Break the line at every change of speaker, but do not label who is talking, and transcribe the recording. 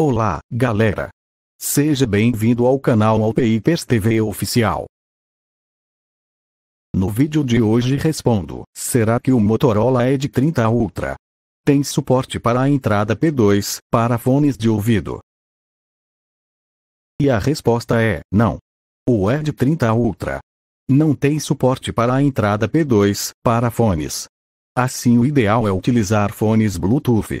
Olá, galera! Seja bem-vindo ao canal Alpeipers TV Oficial. No vídeo de hoje respondo,
será que o Motorola Edge 30 Ultra tem suporte para a entrada P2 para fones de ouvido? E a resposta é, não. O Edge 30 Ultra não tem suporte para a entrada P2 para fones. Assim o ideal é utilizar fones Bluetooth,